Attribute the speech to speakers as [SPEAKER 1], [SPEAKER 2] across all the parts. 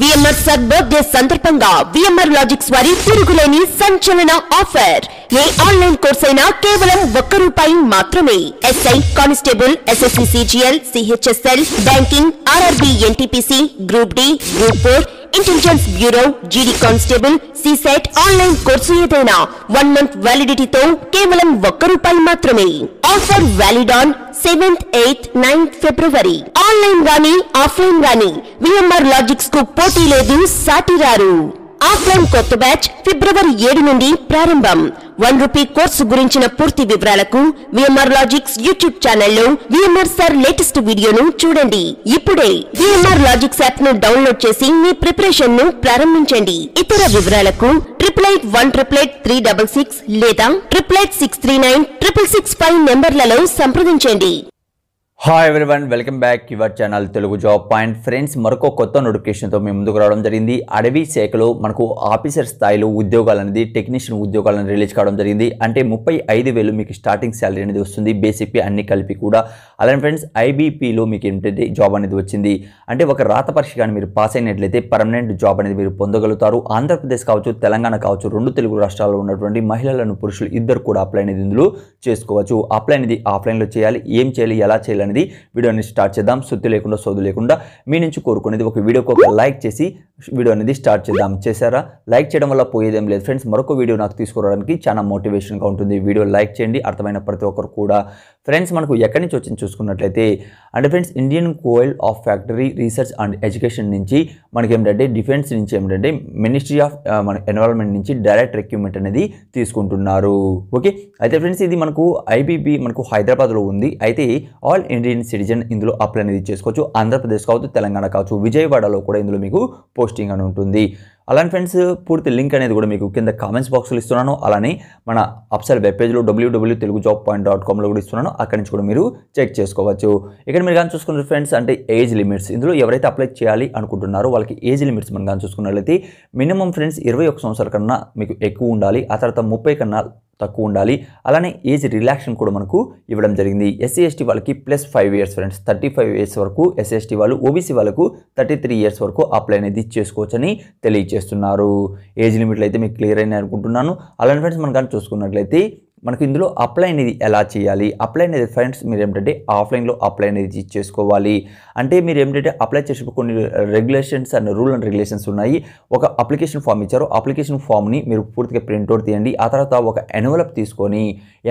[SPEAKER 1] VMR sir birthday సందర్భంగా V M R Logics వారి తిరుగులేని సంచలన ఆఫర్ ఏ ఆన్లైన్ కోర్స్ అయినా కేవలం ఒక్క రూపాయి మాత్రమే S I constable S S C C G L C H S L banking R R B N T P C group D group four intelligence bureau G D constable CSET online course ఏదైనా వన్ మంత్ వ్యాలిడిటీతో కేవలం ఒక్క రూపాయి మాత్రమే offer valid on seventh eighth ninth February online గానీ ఆఫ్లైన్ గానీ విఎంఆర్ లాజిక్స్ కు పోటీ లేదు సాటిరారు ఆఫ్లైన్ కొత్త బ్యాచ్ ఫిబ్రవరి ఏడు నుండి ప్రారంభం వన్ రూపీ కోర్సు గురించిన పూర్తి వివరాలకు విఎంఆర్ లాజిక్స్ యూట్యూబ్ ఛానల్లో విఎంఆర్ సార్ లేటెస్ట్ వీడియోను చూడండి ఇప్పుడే విఎంఆర్ లాజిక్స్ యాప్ ను డౌన్లోడ్ చేసి మీ ప్రిపరేషన్ ను ప్రారంభించండి ఇతర వివరాలకు triple eight one triple eight three double six లేదా triple eight six three nine triple six five నెంబర్లలో సంప్రదించండి hi one welcome back your channel Telugu job point friends మరొక కొత్త నోటిఫికేషన్తో మేము ముందుకు రావడం జరిగింది అడవి శాఖలో మనకు ఆఫీసర్ స్థాయిలో ఉద్యోగాలు అనేది టెక్నీషియన్ ఉద్యోగాలను రిలీజ్ కావడం జరిగింది అంటే ముప్పై ఐదు వేలు మీకు స్టార్టింగ్ శాలరీ అనేది వస్తుంది బేసిక్ పే అన్ని కలిపి కూడా అలానే ఫ్రెండ్స్ ఐబీపీలో మీకు ఏంటంటే జాబ్ అనేది వచ్చింది అంటే ఒక రాత పరీక్ష కానీ మీరు పాస్ అయినట్లయితే పర్మనెంట్ జాబ్ అనేది మీరు పొందగలుగుతారు ఆంధ్రప్రదేశ్ కావచ్చు తెలంగాణ కావచ్చు రెండు తెలుగు రాష్ట్రాల్లో ఉన్నటువంటి మహిళలను పురుషులు ఇద్దరు కూడా అప్లై అనేది ఇందులో చేసుకోవచ్చు అప్లై అనేది ఆఫ్లైన్లో చేయాలి ఏం చేయాలి ఎలా చేయాలి అనేది వీడియోని స్టార్ట్ చేద్దాం శుద్ధి లేకుండా సోదు లేకుండా మీ నుంచి కోరుకునేది ఒక వీడియోకి ఒక లైక్ చేసి వీడియో అనేది స్టార్ట్ చేద్దాం చేశారా లైక్ చేయడం వల్ల పోయేదేం లేదు ఫ్రెండ్స్ మరొక వీడియో నాకు తీసుకురావడానికి చాలా మోటివేషన్గా ఉంటుంది వీడియో లైక్ చేయండి అర్థమైన ప్రతి ఒక్కరు కూడా ఫ్రెండ్స్ మనకు ఎక్కడి నుంచి వచ్చింది చూసుకున్నట్లయితే అంటే friends Indian council of factory research and education నుంచి మనకి ఏమిటంటే డిఫెన్స్ నుంచి ఏమిటంటే మినిస్ట్రీ ఆఫ్ మన ఎన్విరాన్మెంట్ నుంచి డైరెక్ట్ రిక్యూమెంట్ అనేది తీసుకుంటున్నారు ఓకే అయితే ఫ్రెండ్స్ ఇది మనకు ఐబీబీ మనకు హైదరాబాద్లో ఉంది అయితే ఆల్ ఇండియన్ సిటిజన్ ఇందులో అప్లై అనేది చేసుకోవచ్చు ఆంధ్రప్రదేశ్ కావచ్చు తెలంగాణ కావచ్చు విజయవాడలో కూడా ఇందులో మీకు పోస్టింగ్ అని ఉంటుంది అలానే ఫ్రెండ్స్ పూర్తి లింక్ అనేది కూడా మీకు కింద కామెంట్స్ బాక్స్లో ఇస్తున్నాను అలానే మన అప్సర్ వెబ్ పేజ్లో W W W Telugu job point dot కామ్లో కూడా ఇస్తున్నాను అక్కడి నుంచి కూడా మీరు చెక్ చేసుకోవచ్చు ఇక్కడ మీరు కానీ చూసుకున్న ఫ్రెండ్స్ అంటే ఏజ్ లిమిట్స్ ఇందులో ఎవరైతే అప్లై చేయాలి అనుకుంటున్నారో వాళ్ళకి ఏజ్ లిమిట్స్ మనం కానీ చూసుకున్నట్లయితే మినిమం ఫ్రెండ్స్ ఇరవై ఒక సంవత్సరాల కన్నా మీకు ఎక్కువ ఉండాలి ఆ తర్వాత ముప్పై కన్నా తక్కువ ఉండాలి అలానే ఏజ్ రిలాక్షన్ కూడా మనకు ఇవ్వడం జరిగింది ఎస్సీ ఎస్టీ వాళ్ళకి plus five years friends thirty five years వరకు ఎస్సీ ఎస్టీ వాళ్ళు ఓబీసీ వాళ్ళకు థర్టీ త్రీ ఇయర్స్ వరకు అప్లై అనేది చేసుకోవచ్చని తెలియజేస్తున్నారు ఏజ్ లిమిట్లు అయితే మీకు క్లియర్ అయినాయి అనుకుంటున్నాను అలానే ఫ్రెండ్స్ మనం కానీ చూసుకున్నట్లయితే మనకు ఇందులో అప్లై అనేది ఎలా చేయాలి అప్లై అనేది ఫ్రెండ్స్ మీరు ఏమిటంటే ఆఫ్లైన్లో అప్లై అనేది చేసుకోవాలి అంటే మీరు ఏమిటంటే అప్లై చేసేటప్పుడు కొన్ని regulations and rule and regulations ఉన్నాయి ఒక అప్లికేషన్ ఫామ్ ఇచ్చారు అప్లికేషన్ ఫామ్ని మీరు పూర్తిగా ప్రింట్అవుట్ తీయండి ఆ తర్వాత ఒక ఎన్వలప్ తీసుకొని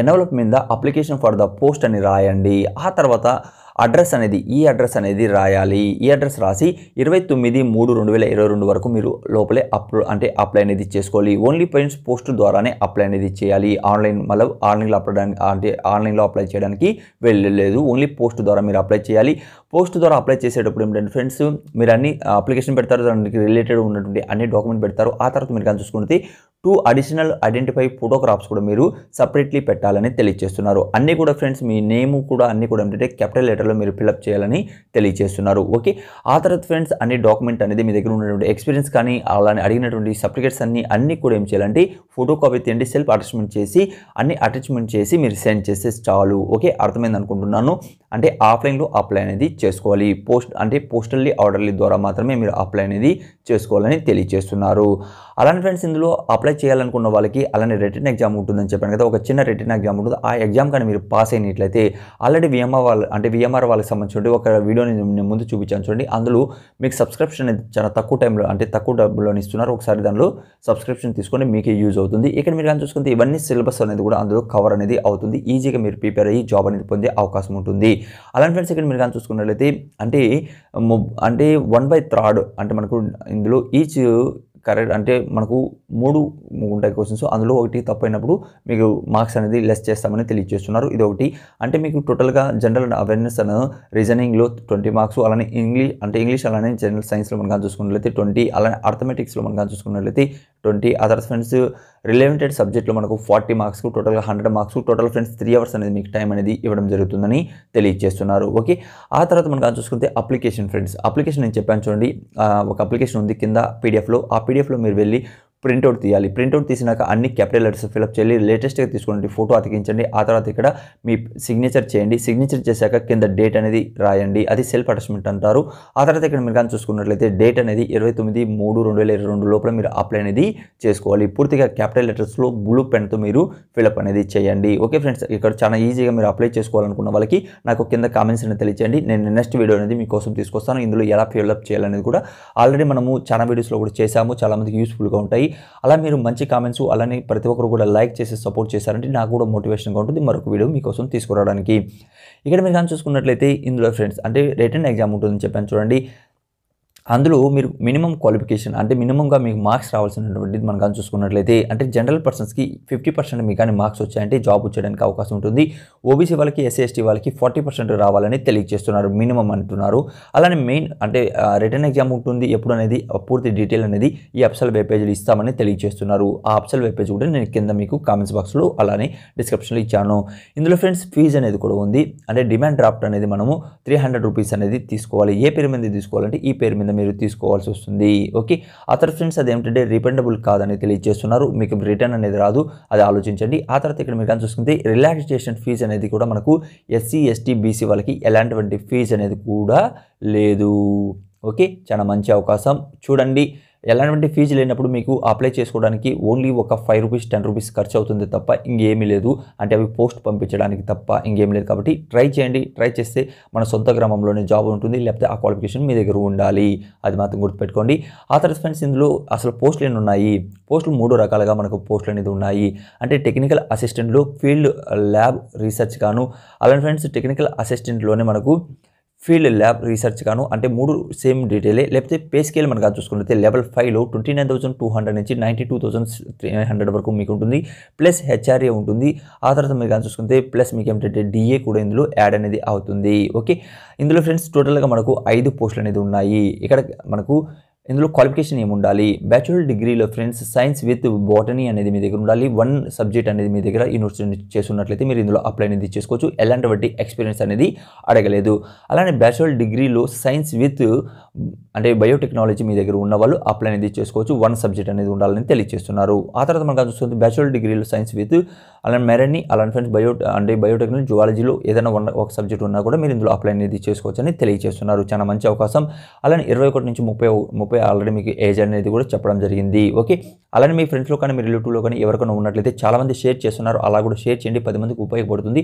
[SPEAKER 1] ఎన్వలప్ మీద అప్లికేషన్ ఫర్ ద పోస్ట్ అని రాయండి ఆ తర్వాత అడ్రస్ అనేది ఈ అడ్రస్ అనేది రాయాలి ఈ అడ్రస్ రాసి ఇరవై తొమ్మిది మూడు రెండు వేల ఇరవై రెండు వరకు మీరు లోపలే అప్లో అంటే అప్లై అనేది చేసుకోవాలి ఓన్లీ పెయిన్స్ పోస్ట్ ద్వారానే అప్లై అనేది చేయాలి ఆన్లైన్ మళ్ళీ ఆన్లైన్లో అప్లై అంటే ఆన్లైన్లో అప్లై చేయడానికి వెళ్ళలేదు ఓన్లీ పోస్ట్ ద్వారా మీరు అప్లై చేయాలి పోస్ట్ ద్వారా అప్లై చేసేటప్పుడు ఏంటంటే ఫ్రెండ్స్ మీరు అన్ని అప్లికేషన్ పెడతారు దానికి రిలేటెడ్ ఉన్నటువంటి అన్ని డాక్యుమెంట్ పెడతారు ఆ తర్వాత మీరు కానీ చూసుకుంటే టూ అడిషనల్ ఐడెంటిఫై ఫోటోగ్రాఫ్స్ కూడా మీరు సపరేట్లీ పెట్టాలని తెలియజేస్తున్నారు అన్నీ కూడా ఫ్రెండ్స్ మీ నేమ్ కూడా అన్నీ కూడా ఏంటంటే క్యాపిటల్ లెటర్లో మీరు ఫిల్అప్ చేయాలని తెలియజేస్తున్నారు ఓకే ఆ తర్వాత ఫ్రెండ్స్ అన్ని డాక్యుమెంట్ అనేది మీ దగ్గర ఉన్నటువంటి ఎక్స్పీరియన్స్ కానీ అలానే అడిగినటువంటి సర్టిఫికేట్స్ అన్ని అన్నీ కూడా ఏం చేయాలంటే ఫోటో కాపీ తీయండి సెల్ఫ్ అటాచ్మెంట్ చేసి అన్ని అటాచ్మెంట్ చేసి మీరు సెండ్ చేస్తే చాలు ఓకే అర్థమైంది అనుకుంటున్నాను అంటే ఆఫ్లైన్లో అప్లై అనేది చేసుకోవాలి పోస్ట్ అంటే పోస్టల్లీ ఆర్డర్ల ద్వారా మాత్రమే మీరు అప్లై అనేది చేసుకోవాలని తెలియజేస్తున్నారు అలానే ఫ్రెండ్స్ ఇందులో అప్లై చేయాలనుకున్న వాళ్ళకి అలానే రిటర్న్ ఎగ్జామ్ ఉంటుందని చెప్పాను కదా ఒక చిన్న రిటర్న్ ఎగ్జామ్ ఉంటుంది ఆ ఎగ్జామ్ కానీ మీరు పాస్ అయినట్లయితే ఆల్రెడీ విఎంఆర్ వాళ్ళు అంటే విఎంఆర్ వాళ్ళకి సంబంధించి ఒక వీడియోని నేను ముందు చూపించాను చూడండి అందులో మీకు సబ్స్క్రిప్షన్ అనేది చాలా తక్కువ టైంలో అంటే తక్కువ డబ్బులో ఇస్తున్నారు ఒకసారి దానిలో సబ్స్క్రిప్షన్ తీసుకొని మీకే యూజ్ అవుతుంది ఇక్కడ మీరు కానీ చూసుకుంటే ఇవన్నీ సిలబస్ అనేది కూడా అందులో కవర్ అనేది అవుతుంది ఈజీగా మీరు ప్రిపేర్ అయ్యి జాబ్ అనేది పొందే అవకాశం ఉంటుంది అలాంటి ఫ్రెండ్స్ ఇక్కడ మీరు కానీ చూసుకున్నట్లయితే అంటే అంటే వన్ బై థర్డ్ అంటే మనకు ఇందులో ఈచ్ కరెక్ట్ అంటే మనకు మూడు ఉంటాయి క్వశ్చన్స్ అందులో ఒకటి తప్పైనప్పుడు మీకు మార్క్స్ అనేది లెస్ చేస్తామని తెలియజేస్తున్నారు ఇది ఒకటి అంటే మీకు టోటల్గా జనరల్ అవేర్నెస్ అన్న రీజనింగ్లో ట్వంటీ మార్క్స్ అలానే ఇంగ్లీష్ అంటే ఇంగ్లీష్ అలానే జనరల్ సైన్స్లో మనం కానీ చూసుకున్నట్లయితే ట్వంటీ అలానే అర్థమెటిక్స్లో మనం కానీ చూసుకున్నట్లయితే ట్వంటీ ఆ తర్వాత ఫ్రెండ్స్ రిలేవెంటెడ్ సబ్జెక్టులో మనకు ఫార్టీ మార్క్స్ టోటల్గా hundred marks total friends three hours అనేది మీకు టైం అనేది ఇవ్వడం జరుగుతుందని తెలియజేస్తున్నారు ఓకే ఆ తర్వాత మనం చూసుకుంటే అప్లికేషన్ ఫ్రెండ్స్ అప్లికేషన్ నేను చెప్పాను చూడండి ఒక అప్లికేషన్ ఉంది కింద పీడిఎఫ్లో ఆ పీడిఎఫ్లో మీరు వెళ్ళి ప్రింట్అవుట్ తీయాలి ప్రింట్అవుట్ తీసినాక అన్ని క్యాపిటల్ లెటర్స్ ఫిలప్ చేయాలి లేటెస్ట్గా తీసుకోండి ఫోటో అతికించండి ఆ తర్వాత ఇక్కడ మీ సిగ్నేచర్ చేయండి సిగ్నేచర్ చేశాక కింద డేట్ అనేది రాయండి అది సెల్ఫ్ అటాచ్మెంట్ అంటారు ఆ తర్వాత ఇక్కడ మీరు కానీ చూసుకున్నట్లయితే డేట్ అనేది ఇరవై తొమ్మిది మూడు రెండు వేల ఇరవై రెండు లోపల మీరు అప్లై అనేది చేసుకోవాలి పూర్తిగా క్యాపిటల్ లెటర్స్లో బ్లూ పెన్తో మీరు ఫిలప్ అనేది చేయండి ఓకే ఫ్రెండ్స్ ఇక్కడ చాలా ఈజీగా మీరు అప్లై చేసుకోవాలనుకున్న వాళ్ళకి నాకు కింద కామెంట్స్ అనేది తెలియచేయండి నేను నెక్స్ట్ వీడియో అనేది మీకోసం తీసుకొస్తాను ఇందులో ఎలా ఫిలప్ చేయాలనేది కూడా ఆల్రెడీ మనము చాలా వీడియోస్లో కూడా చేశాము చాలామందికి యూస్ఫుల్గా ఉంటాయి చేయండి అలా మీరు మంచి కామెంట్స్ అలానే ప్రతి ఒక్కరు కూడా లైక్ చేసి సపోర్ట్ చేశారంటే నాకు కూడా మోటివేషన్గా ఉంటుంది మరొక వీడియో మీకోసం తీసుకురావడానికి ఇక్కడ మీరు కానీ చూసుకున్నట్లయితే ఇందులో ఫ్రెండ్స్ అంటే రిటర్న్ ఎగ్జామ్ ఉంటుందని చెప్పాను చూడండి అందులో మీరు మినిమం క్వాలిఫికేషన్ అంటే మినిమంగా మీకు మార్క్స్ రావాల్సినటువంటిది మనం కానీ చూసుకున్నట్లయితే అంటే జనరల్ పర్సన్స్కి ఫిఫ్టీ పర్సెంట్ మీకు కానీ మార్క్స్ వచ్చాయంటే జాబ్ వచ్చేయడానికి అవకాశం ఉంటుంది ఓబీసీ వాళ్ళకి ఎస్సీ ఎస్టీ వాళ్ళకి ఫార్టీ పర్సెంట్ రావాలని తెలియజేస్తున్నారు మినిమం అంటున్నారు అలానే మెయిన్ అంటే రిటర్న్ ఎగ్జామ్ ఉంటుంది ఎప్పుడు అనేది పూర్తి డీటెయిల్ అనేది ఈ అప్సల్ వెబ్ పేజ్లో ఇస్తామని తెలియజేస్తున్నారు ఆ అప్సల్ వెబ్ పేజ్ కూడా నేను కింద మీకు కామెంట్స్ బాక్స్లో అలానే డిస్క్రిప్షన్లో ఇచ్చాను ఇందులో ఫ్రెండ్స్ ఫీజ్ అనేది కూడా ఉంది అంటే డిమాండ్ డ్రాఫ్ట్ అనేది మనము త్రీ హండ్రెడ్ రూపీస్ అనేది తీసుకోవాలి ఏ పేరు మీద తీసుకోవాలంటే ఈ పేరు మీద మీరు తీసుకోవాల్సి వస్తుంది ఓకే ఆ తర్వాత ఫ్రెండ్స్ ఏంటంటే రిపెండబుల్ కాదని తెలియజేస్తున్నారు మీకు రిటర్న్ అనేది రాదు అది ఆలోచించండి ఆ తర్వాత ఇక్కడ మీరు కానీ చూసుకుంటే రిలాక్సేషన్ ఫీజు అనేది కూడా మనకు ఎస్సీ ఎస్టీ బీసీ వాళ్ళకి ఎలాంటివంటి ఫీజు అనేది కూడా లేదు ఓకే చాలా మంచి అవకాశం చూడండి ఎలాంటి ఫీజు లేనప్పుడు మీకు అప్లై చేసుకోవడానికి ఓన్లీ ఒక ఫైవ్ రూపీస్ టెన్ రూపీస్ ఖర్చు అవుతుంది తప్ప ఇంకేమీ లేదు అంటే అవి పోస్ట్ పంపించడానికి తప్ప ఇంకేమీ లేదు కాబట్టి ట్రై చేయండి ట్రై చేస్తే మన సొంత గ్రామంలోనే జాబ్ ఉంటుంది లేకపోతే ఆ క్వాలిఫికేషన్ మీ దగ్గర ఉండాలి అది మాత్రం గుర్తుపెట్టుకోండి ఆ తర్వాత ఫ్రెండ్స్ ఇందులో అసలు పోస్టులు ఎన్ని ఉన్నాయి పోస్టులు మూడు రకాలుగా మనకు పోస్టులు అనేది ఉన్నాయి అంటే టెక్నికల్ అసిస్టెంట్లు ఫీల్డ్ ల్యాబ్ రీసెర్చ్ గాను అలాంటి ఫ్రెండ్స్ టెక్నికల్ అసిస్టెంట్లోనే మనకు ఫీల్డ్ ల్యాబ్ రీసెర్చ్ గాను అంటే మూడు సేమ్ డీటెయిలే లేకపోతే పే స్కేల్ మనకు చూసుకున్నట్లయితే లెవెల్ ఫైవ్లో twenty nine thousand two hundred నుంచి ninety two thousand three hundred వరకు మీకు ఉంటుంది ప్లస్ హెచ్ఆర్ఏ ఉంటుంది ఆ తర్వాత మీరు కానీ చూసుకుంటే ప్లస్ మీకు ఏమిటంటే డిఏ కూడా ఇందులో యాడ్ అనేది అవుతుంది ఓకే ఇందులో ఫ్రెండ్స్ టోటల్గా మనకు ఐదు పోస్టులు అనేది ఉన్నాయి ఇక్కడ మనకు ఇందులో క్వాలిఫికేషన్ ఏముండాలి బ్యాచులర్ డిగ్రీలో ఫ్రెండ్స్ సైన్స్ విత్ బాటనీ అనేది మీ దగ్గర ఉండాలి వన్ సబ్జెక్ట్ అనేది మీ దగ్గర యూనివర్సిటీ చేస్తున్నట్లయితే మీరు ఇందులో అప్లై అనేది చేసుకోవచ్చు ఎలాంటి ఎక్స్పీరియన్స్ అనేది అడగలేదు అలానే బ్యాచులర్ డిగ్రీలో సైన్స్ విత్ అంటే బయోటెక్నాలజీ మీ దగ్గర ఉన్న వాళ్ళు అప్లై అనేది చేసుకోవచ్చు వన్ సబ్జెక్ట్ అనేది ఉండాలని తెలియజేస్తున్నారు ఆ తర్వాత మనకు చూస్తుంది బ్యాచులర్ డిగ్రీలో సైన్స్ విత్ అలానే మెరని అలానే ఫ్రెండ్స్ బయో అంటే బయోటెక్నాలజీ జువాలజీలో ఏదైనా వన్ ఒక సబ్జెక్ట్ ఉన్నా కూడా మీరు ఇందులో అప్లై అనేది చేసుకోవచ్చు అని తెలియజేస్తున్నారు చాలా మంచి అవకాశం అలానే ఇరవై ఒకటి నుంచి ముప్పై ముప్పై పై ఆల్రెడీ మీకు ఏజ్ అనేది కూడా చెప్పడం జరిగింది ఓకే అలానే మీ ఫ్రెండ్స్లో కానీ మీ రిలేటివ్లో కానీ ఎవరికైనా ఉన్నట్లయితే చాలామంది షేర్ చేస్తున్నారు అలా కూడా షేర్ చేయండి పది మందికి ఉపయోగపడుతుంది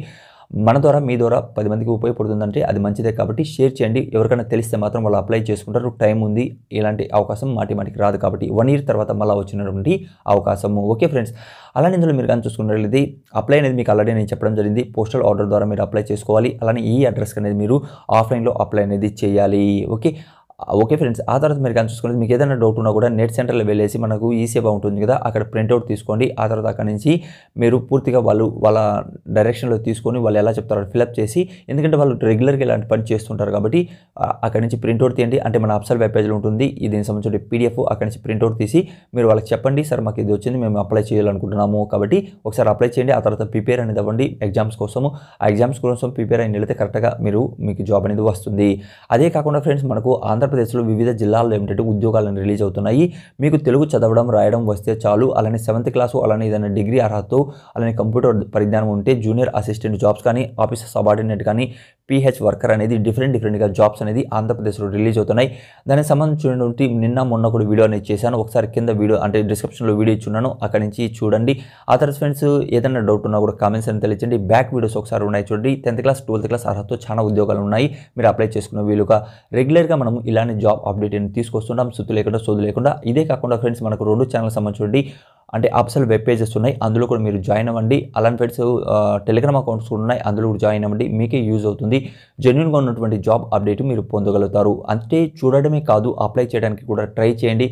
[SPEAKER 1] మన ద్వారా మీ ద్వారా పది మందికి ఉపయోగపడుతుందంటే అది మంచిదే కాబట్టి షేర్ చేయండి ఎవరికైనా తెలిస్తే మాత్రం వాళ్ళు అప్లై చేసుకుంటారు టైం ఉంది ఇలాంటి అవకాశం మాటి మాటికి రాదు కాబట్టి వన్ ఇయర్ తర్వాత మళ్ళీ వచ్చినటువంటి అవకాశము ఓకే ఫ్రెండ్స్ అలానే ఇందులో మీరు కానీ చూసుకున్నట్లయితే అప్లై అనేది మీకు ఆల్రెడీ నేను చెప్పడం జరిగింది పోస్టల్ ఆర్డర్ ద్వారా మీరు అప్లై చేసుకోవాలి అలానే ఈ అడ్రస్కి అనేది మీరు ఆఫ్లైన్లో అప్లై అనేది చేయాలి ఓకే ఓకే ఫ్రెండ్స్ ఆ తర్వాత మీరు కానీ చూసుకునేది మీకు ఏదైనా డౌట్ ఉన్నా కూడా నెట్ సెంటర్లో వెళ్ళేసి మనకు ఈసేవ ఉంటుంది కదా అక్కడ ప్రింట్అవుట్ తీసుకోండి ఆ తర్వాత అక్కడ నుంచి మీరు పూర్తిగా వాళ్ళు వాళ్ళ డైరెక్షన్లో తీసుకొని వాళ్ళు ఎలా చెప్తారో ఫిలప్ చేసి ఎందుకంటే వాళ్ళు రెగ్యులర్గా ఇలాంటి పని చేస్తుంటారు కాబట్టి అక్కడ నుంచి ప్రింట్అవుట్ తీయండి అంటే మన అప్సల్ వెబ్ పేజ్లో ఉంటుంది దీనికి సంబంధించిన పీడిఎఫ్ అక్కడ నుంచి ప్రింట్అవుట్ తీసి మీరు వాళ్ళకి చెప్పండి సార్ మాకు ఇది వచ్చింది మేము అప్లై చేయాలనుకుంటున్నాము కాబట్టి ఒకసారి అప్లై చేయండి ఆ తర్వాత ప్రిపేర్ అనేది అవ్వండి ఎగ్జామ్స్ కోసము ఆ ఎగ్జామ్స్ కోసం ప్రిపేర్ అయిన వెళ్తే కరెక్ట్గా మీరు మీకు జాబ్ అనేది వస్తుంది అదే కాకుండా ఫ్రెండ్స్ మనకు ఆంధ్ర ఆంధ్రప్రదేశ్లో వివిధ జిల్లాల్లో ఏమిటంటే ఉద్యోగాలను రిలీజ్ అవుతున్నాయి మీకు తెలుగు చదవడం రాయడం వస్తే చాలు అలానే సెవెంత్ క్లాసు అలానే ఏదైనా డిగ్రీ అర్హత అలానే కంప్యూటర్ పరిజ్ఞానం ఉంటే జూనియర్ అసిస్టెంట్ జాబ్స్ కానీ ఆఫీసర్ సబార్డినేట్ కానీ పీహెచ్ వర్కర్ అనేది డిఫరెంట్ డిఫరెంట్గా జాబ్స్ అనేది ఆంధ్రప్రదేశ్లో రిలీజ్ అవుతున్నాయి దానికి సంబంధించినటువంటి నిన్న మొన్న కూడా వీడియో అనేది చేశాను ఒకసారి కింద వీడియో అంటే డిస్క్రిప్షన్లో వీడియో ఇచ్చున్నాను అక్కడి నుంచి చూడండి ఆ తర్వాత ఫ్రెండ్స్ ఏదైనా డౌట్ ఉన్నా కూడా కామెంట్స్ అని తెలియచండి బ్యాక్ వీడియోస్ ఒకసారి ఉన్నాయి చూడండి టెన్త్ క్లాస్ ట్వెల్త్ క్లాస్ అర్హతతో చాలా ఉద్యోగాలు ఉన్నాయి మీరు అప్లై చేసుకున్న వీలుగా రెగ్యులర్గా మనం ఇలానే జాబ్ అప్డేట్ అని తీసుకొస్తుంటాం సుత్తు లేకుండా సోదు లేకుండా ఇదే కాకుండా ఫ్రెండ్స్ మనకు రెండు ఛానల్ సంబంధించి అంటే అప్సల్ వెబ్ పేజెస్ ఉన్నాయి అందులో కూడా మీరు జాయిన్ అవ్వండి అలాన్ ఫెడ్స్ టెలిగ్రామ్ అకౌంట్స్ కూడా ఉన్నాయి అందులో కూడా జాయిన్ అవ్వండి మీకే యూజ్ అవుతుంది జెన్యున్గా ఉన్నటువంటి జాబ్ అప్డేట్ మీరు పొందగలుగుతారు అంటే చూడడమే కాదు అప్లై చేయడానికి కూడా ట్రై చేయండి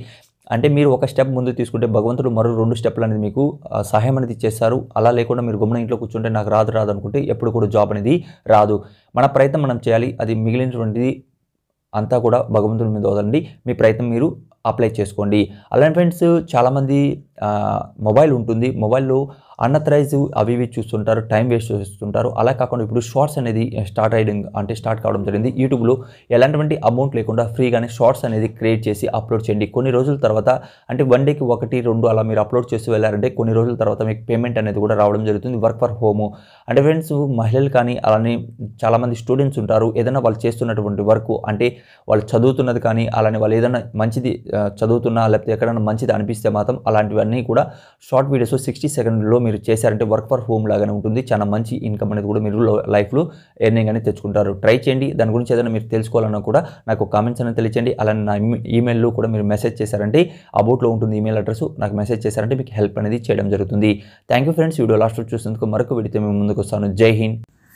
[SPEAKER 1] అంటే మీరు ఒక స్టెప్ ముందు తీసుకుంటే భగవంతుడు మరో రెండు స్టెప్లు అనేది మీకు సహాయం అనేది చేస్తారు అలా లేకుండా మీరు గుమ్మన ఇంట్లో కూర్చుంటే నాకు రాదు రాదు అనుకుంటే ఎప్పుడు కూడా జాబ్ అనేది రాదు మన ప్రయత్నం మనం చేయాలి అది మిగిలినటువంటిది అంతా కూడా భగవంతుడి మీద వదలండి మీ ప్రయత్నం మీరు అప్లై చేసుకోండి అలాంటి ఫ్రెండ్స్ చాలామంది మొబైల్ ఉంటుంది మొబైల్లో అన్నథరైజ్ అవి ఇవి చూస్తుంటారు టైం వేస్ట్ చేస్తుంటారు అలా కాకుండా ఇప్పుడు షార్ట్స్ అనేది స్టార్ట్ అయ్యడం అంటే స్టార్ట్ కావడం జరిగింది యూట్యూబ్లో ఎలాంటివంటి అమౌంట్ లేకుండా ఫ్రీగానే షార్ట్స్ అనేది క్రియేట్ చేసి అప్లోడ్ చేయండి కొన్ని రోజుల తర్వాత అంటే వన్ డేకి ఒకటి రెండు అలా మీరు అప్లోడ్ చేసి వెళ్ళారంటే కొన్ని రోజుల తర్వాత మీకు పేమెంట్ అనేది కూడా రావడం జరుగుతుంది వర్క్ ఫర్ హోమ్ అంటే ఫ్రెండ్స్ మహిళలు కానీ అలానే చాలామంది స్టూడెంట్స్ ఉంటారు ఏదైనా వాళ్ళు చేస్తున్నటువంటి వర్క్ అంటే వాళ్ళు చదువుతున్నది కానీ అలానే వాళ్ళు ఏదైనా మంచిది చదువుతున్నా లేకపోతే ఎక్కడైనా మంచిది అనిపిస్తే మాత్రం అలాంటివి అన్నీ కూడా షార్ట్ వీడియోస్ సిక్స్టీ సెకండ్లో మీరు చేశారంటే వర్క్ ఫర్ హోమ్ లాగానే ఉంటుంది చాలా మంచి ఇన్కమ్ అనేది కూడా మీరు లైఫ్లో ఎర్నింగ్ అనేది తెచ్చుకుంటారు ట్రై చేయండి దాని గురించి ఏదైనా మీరు తెలుసుకోవాలన్నా కూడా నాకు కామెంట్స్ అనేది తెలియచేయండి అలానే నా ఈమెయిల్లో కూడా మీరు మెసేజ్ చేశారంటే అబౌట్లో ఉంటుంది ఈమెయిల్ అడ్రస్ నాకు మెసేజ్ చేశారంటే మీకు హెల్ప్ అనేది చేయడం జరుగుతుంది థ్యాంక్ యూ ఫ్రెండ్స్ వీడియో లాస్ట్లో చూసినందుకు మరొక వీడియో మేము ముందుకు వస్తాను జై హింద్